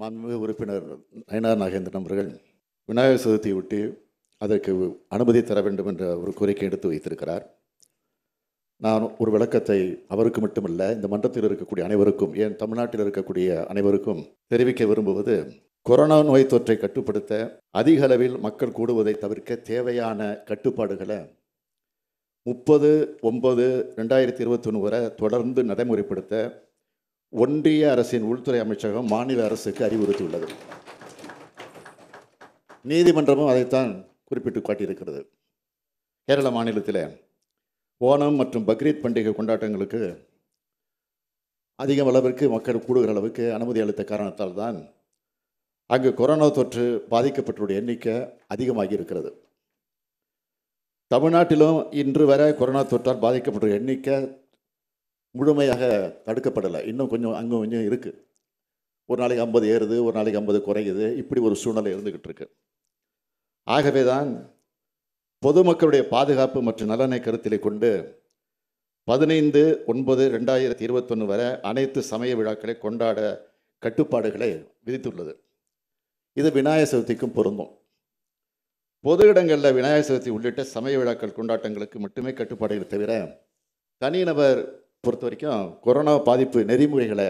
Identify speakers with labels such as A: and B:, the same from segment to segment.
A: மாண்புமிகு உறுப்பினர் நயனார் நாகேந்திரன் அவர்கள் விநாயகர் சதுர்த்தியை ஒட்டி அதற்கு அனுமதி தர வேண்டும் என்ற ஒரு கோரிக்கை எடுத்து வைத்திருக்கிறார் நான் ஒரு விளக்கத்தை அவருக்கு மட்டுமல்ல இந்த மன்றத்தில் இருக்கக்கூடிய அனைவருக்கும் ஏன் தமிழ்நாட்டில் இருக்கக்கூடிய அனைவருக்கும் தெரிவிக்க விரும்புவது கொரோனா நோய் தொற்றை கட்டுப்படுத்த அதிக அளவில் மக்கள் கூடுவதை தவிர்க்க தேவையான கட்டுப்பாடுகளை முப்பது ஒன்பது ரெண்டாயிரத்தி இருபத்தொன்று வரை தொடர்ந்து நடைமுறைப்படுத்த ஒன்றிய அரசின் உள்துறை அமைச்சகம் மாநில அரசுக்கு அறிவுறுத்தியுள்ளது நீதிமன்றமும் அதைத்தான் குறிப்பிட்டு காட்டியிருக்கிறது கேரள மாநிலத்தில் ஓணம் மற்றும் பக்ரீத் பண்டிகை கொண்டாட்டங்களுக்கு அதிக அளவிற்கு மக்கள் கூடுகிற அளவுக்கு அனுமதி அளித்த காரணத்தால் தான் அங்கு கொரோனா தொற்று பாதிக்கப்பட்டவருடைய எண்ணிக்கை அதிகமாகி இருக்கிறது தமிழ்நாட்டிலும் இன்று வரை கொரோனா தொற்றால் பாதிக்கப்பட்ட எண்ணிக்கை முழுமையாக தடுக்கப்படலை இன்னும் கொஞ்சம் அங்கே கொஞ்சம் இருக்குது ஒரு நாளைக்கு ஐம்பது ஏறுது ஒரு நாளைக்கு ஐம்பது குறையுது இப்படி ஒரு சூழ்நிலை இருந்துக்கிட்டு இருக்கு ஆகவே தான் பொதுமக்களுடைய பாதுகாப்பு மற்றும் நலனை கருத்தில் கொண்டு பதினைந்து ஒன்பது ரெண்டாயிரத்தி இருபத்தொன்று வரை அனைத்து சமய விழாக்களை கொண்டாட கட்டுப்பாடுகளை விதித்துள்ளது இது விநாயகர் சதுர்த்திக்கும் பொருந்தும் பொது இடங்களில் விநாயகர் சதுர்த்தி உள்ளிட்ட சமய விழாக்கள் கொண்டாட்டங்களுக்கு மட்டுமே கட்டுப்பாடுகள் தவிர தனிநபர் பொறுத்த வரைக்கும் கொரோனா பாதிப்பு நெறிமுறைகளை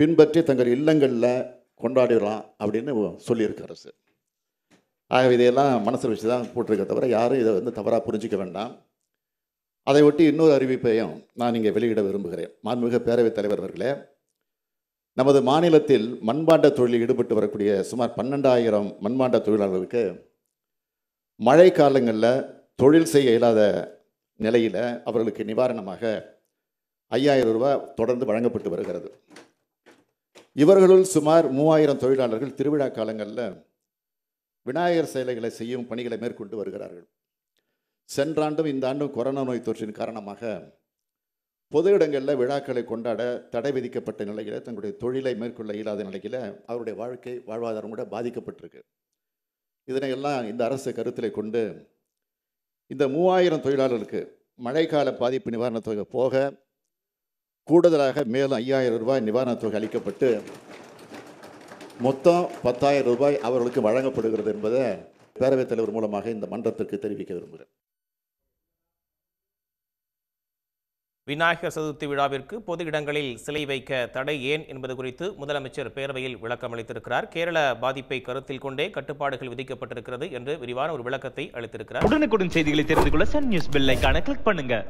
A: பின்பற்றி தங்கள் இல்லங்களில் கொண்டாடிடலாம் அப்படின்னு சொல்லியிருக்கு அரசு ஆகவே இதையெல்லாம் மனசில் வச்சு தான் போட்டிருக்க தவிர யாரும் இதை வந்து தவறாக புரிஞ்சிக்க வேண்டாம் அதை ஒட்டி இன்னொரு அறிவிப்பையும் நான் இங்கே வெளியிட விரும்புகிறேன் மாண்புமிகு பேரவைத் தலைவர் அவர்களே நமது மாநிலத்தில் மண்பாண்ட தொழிலில் ஈடுபட்டு வரக்கூடிய சுமார் பன்னெண்டாயிரம் மண்பாண்ட தொழிலாளர்களுக்கு மழை காலங்களில் தொழில் செய்ய இயலாத நிலையில் அவர்களுக்கு நிவாரணமாக ஐயாயிரம் ரூபாய் தொடர்ந்து வழங்கப்பட்டு வருகிறது இவர்களுள் சுமார் மூவாயிரம் தொழிலாளர்கள் திருவிழா காலங்களில் விநாயகர் சேலைகளை செய்யும் பணிகளை மேற்கொண்டு வருகிறார்கள் சென்ற ஆண்டும் இந்த ஆண்டும் கொரோனா நோய் தொற்றின் காரணமாக பொது இடங்களில் விழாக்களை கொண்டாட தடை விதிக்கப்பட்ட நிலையில் தங்களுடைய தொழிலை மேற்கொள்ள இயலாத நிலையில் அவருடைய வாழ்க்கை வாழ்வாதாரம் கூட பாதிக்கப்பட்டிருக்கு இதனையெல்லாம் இந்த அரசு கருத்தில் கொண்டு இந்த மூவாயிரம் தொழிலாளர்களுக்கு மழைக்கால பாதிப்பு நிவாரணத்தொகை போக கூடுதலாக மேலும் ஐயாயிரம் ரூபாய் நிவாரணத் தொகை அளிக்கப்பட்டு மொத்தம் பத்தாயிரம் ரூபாய் அவர்களுக்கு வழங்கப்படுகிறது என்பதை பேரவைத் தலைவர் மூலமாக இந்த மன்றத்திற்கு தெரிவிக்க விரும்புகிறேன் விநாயகர் சதுர்த்தி விழாவிற்கு பொது இடங்களில் சிலை வைக்க தடை ஏன் என்பது குறித்து முதலமைச்சர் பேரவையில் விளக்கம் அளித்திருக்கிறார் கேரள பாதிப்பை கருத்தில் கொண்டே கட்டுப்பாடுகள் விதிக்கப்பட்டிருக்கிறது என்று விரிவான ஒரு விளக்கத்தை அளித்திருக்கிறார் உடனுக்குடன் செய்திகளை தெரிந்து கொள்ள சன் நியூஸ் பெல்லைக்கான கிளிக் பண்ணுங்க